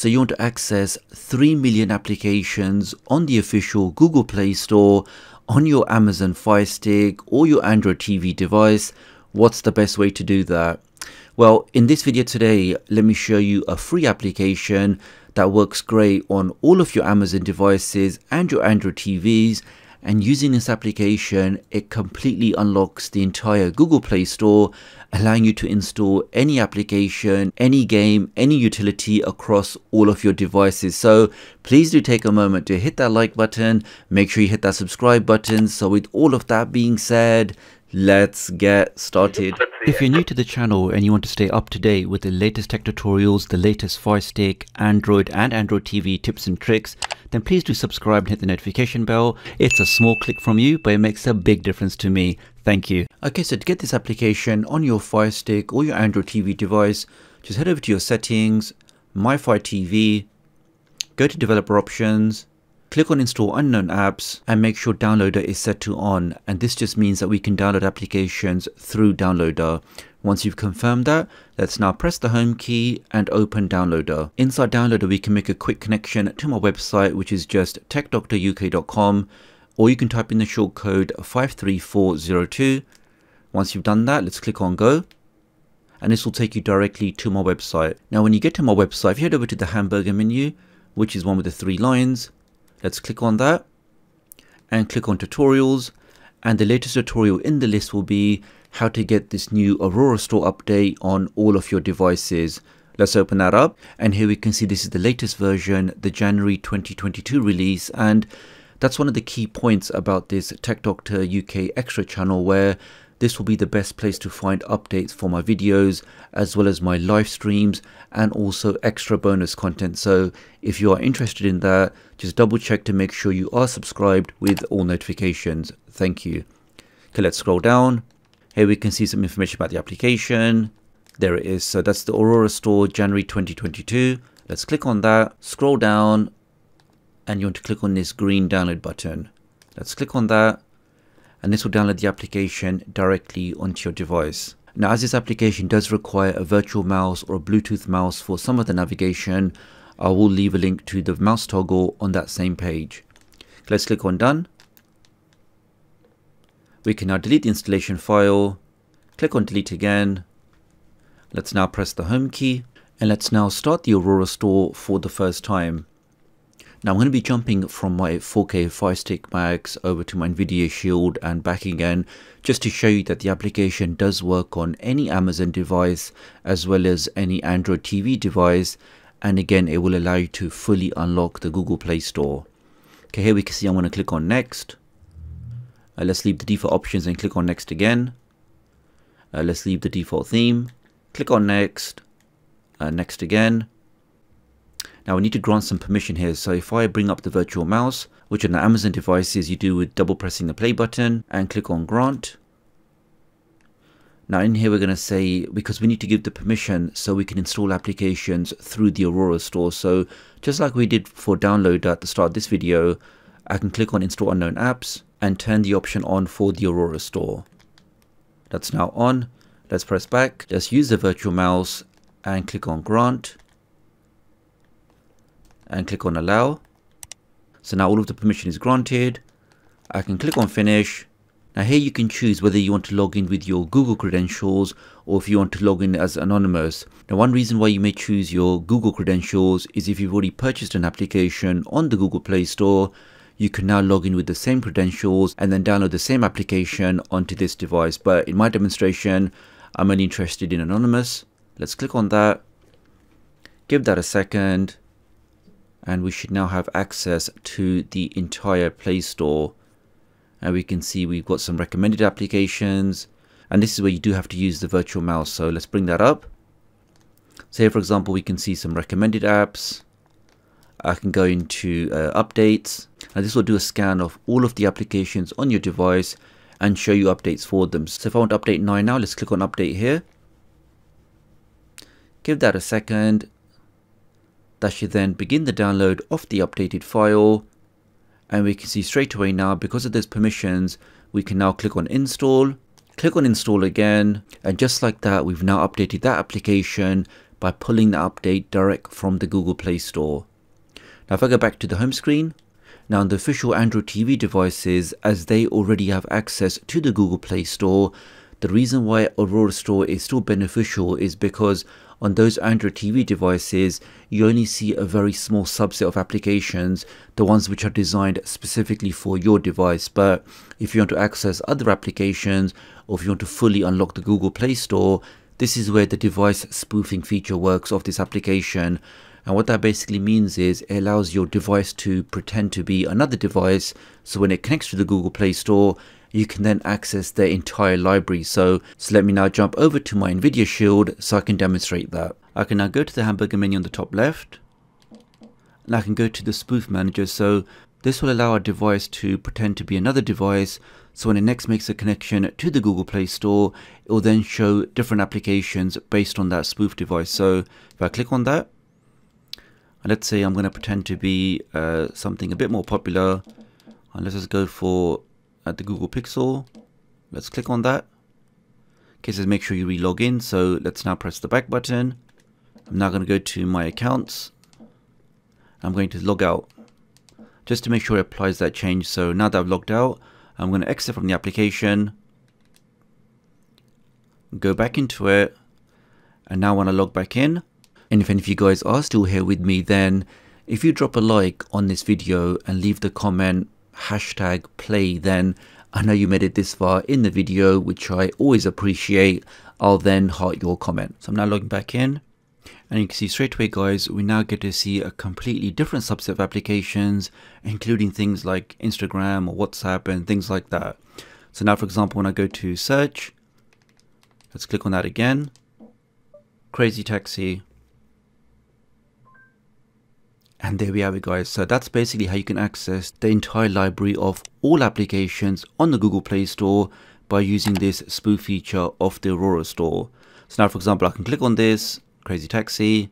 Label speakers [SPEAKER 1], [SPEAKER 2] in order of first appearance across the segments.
[SPEAKER 1] So you want to access 3 million applications on the official Google Play Store, on your Amazon Fire Stick or your Android TV device. What's the best way to do that? Well, in this video today, let me show you a free application that works great on all of your Amazon devices and your Android TVs and using this application it completely unlocks the entire Google Play Store allowing you to install any application, any game, any utility across all of your devices. So please do take a moment to hit that like button, make sure you hit that subscribe button. So with all of that being said, Let's get started. If you're new to the channel and you want to stay up to date with the latest tech tutorials, the latest Fire Stick, Android and Android TV tips and tricks, then please do subscribe and hit the notification bell. It's a small click from you, but it makes a big difference to me. Thank you. Okay, so to get this application on your Fire Stick or your Android TV device, just head over to your settings, My Fire TV, go to developer options, Click on install unknown apps and make sure downloader is set to on. And this just means that we can download applications through downloader. Once you've confirmed that, let's now press the home key and open downloader. Inside downloader, we can make a quick connection to my website, which is just techdoctoruk.com, or you can type in the short code 53402. Once you've done that, let's click on go and this will take you directly to my website. Now when you get to my website, if you head over to the hamburger menu, which is one with the three lines, Let's click on that and click on tutorials. And the latest tutorial in the list will be how to get this new Aurora Store update on all of your devices. Let's open that up. And here we can see this is the latest version, the January 2022 release. And that's one of the key points about this Tech Doctor UK extra channel where this will be the best place to find updates for my videos as well as my live streams and also extra bonus content. So if you are interested in that, just double check to make sure you are subscribed with all notifications. Thank you. Okay, let's scroll down. Here we can see some information about the application. There it is. So that's the Aurora Store January 2022. Let's click on that, scroll down, and you want to click on this green download button. Let's click on that and this will download the application directly onto your device. Now as this application does require a virtual mouse or a Bluetooth mouse for some of the navigation, I will leave a link to the mouse toggle on that same page. Let's click on done. We can now delete the installation file, click on delete again. Let's now press the home key and let's now start the Aurora store for the first time. Now I'm going to be jumping from my 4K Firestick Stick Max over to my Nvidia Shield and back again just to show you that the application does work on any Amazon device as well as any Android TV device and again it will allow you to fully unlock the Google Play Store. Okay here we can see I'm going to click on next. Uh, let's leave the default options and click on next again. Uh, let's leave the default theme, click on next, uh, next again, now we need to grant some permission here. So if I bring up the virtual mouse, which on the Amazon devices you do with double pressing the play button and click on grant. Now in here we're going to say, because we need to give the permission so we can install applications through the Aurora store. So just like we did for download at the start of this video, I can click on install unknown apps and turn the option on for the Aurora store. That's now on. Let's press back. Let's use the virtual mouse and click on grant and click on allow. So now all of the permission is granted. I can click on finish. Now here you can choose whether you want to log in with your Google credentials or if you want to log in as anonymous. Now one reason why you may choose your Google credentials is if you've already purchased an application on the Google Play Store, you can now log in with the same credentials and then download the same application onto this device. But in my demonstration, I'm only interested in anonymous. Let's click on that, give that a second and we should now have access to the entire Play Store. And we can see we've got some recommended applications, and this is where you do have to use the virtual mouse. So let's bring that up. So here, for example, we can see some recommended apps. I can go into uh, updates, and this will do a scan of all of the applications on your device and show you updates for them. So if I want to update 9 now, let's click on update here. Give that a second that should then begin the download of the updated file. And we can see straight away now, because of those permissions, we can now click on install, click on install again. And just like that, we've now updated that application by pulling the update direct from the Google Play Store. Now if I go back to the home screen, now on the official Android TV devices, as they already have access to the Google Play Store, the reason why Aurora Store is still beneficial is because on those Android TV devices, you only see a very small subset of applications, the ones which are designed specifically for your device. But if you want to access other applications or if you want to fully unlock the Google Play Store, this is where the device spoofing feature works of this application. And what that basically means is it allows your device to pretend to be another device. So when it connects to the Google Play Store, you can then access their entire library. So, so let me now jump over to my NVIDIA Shield so I can demonstrate that. I can now go to the hamburger menu on the top left and I can go to the spoof manager. So this will allow a device to pretend to be another device. So when it next makes a connection to the Google Play Store, it will then show different applications based on that spoof device. So if I click on that, and let's say I'm going to pretend to be uh, something a bit more popular. And let's just go for at the Google Pixel. Let's click on that. Okay, says make sure you relog in. So let's now press the back button. I'm now going to go to my accounts. I'm going to log out just to make sure it applies that change. So now that I've logged out, I'm going to exit from the application, go back into it. And now when I log back in, and if any of you guys are still here with me, then if you drop a like on this video and leave the comment hashtag play then. I know you made it this far in the video, which I always appreciate. I'll then heart your comment. So I'm now logging back in. And you can see straight away, guys, we now get to see a completely different subset of applications, including things like Instagram or WhatsApp and things like that. So now, for example, when I go to search, let's click on that again. Crazy Taxi. And there we have it guys. So that's basically how you can access the entire library of all applications on the Google Play Store by using this spoof feature of the Aurora store. So now for example, I can click on this, Crazy Taxi,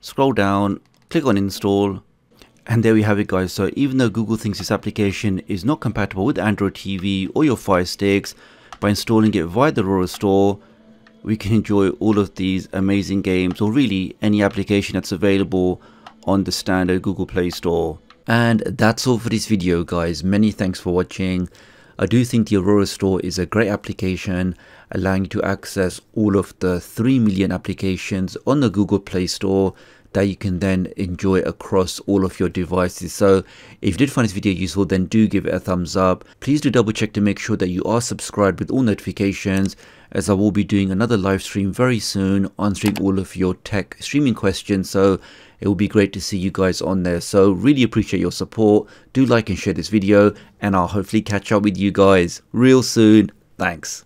[SPEAKER 1] scroll down, click on install, and there we have it guys. So even though Google thinks this application is not compatible with Android TV or your Fire Sticks, by installing it via the Aurora store, we can enjoy all of these amazing games or really any application that's available on the standard Google Play Store. And that's all for this video guys. Many thanks for watching. I do think the Aurora Store is a great application allowing you to access all of the 3 million applications on the Google Play Store that you can then enjoy across all of your devices. So if you did find this video useful, then do give it a thumbs up. Please do double check to make sure that you are subscribed with all notifications as I will be doing another live stream very soon answering all of your tech streaming questions. So it will be great to see you guys on there. So really appreciate your support. Do like and share this video and I'll hopefully catch up with you guys real soon. Thanks.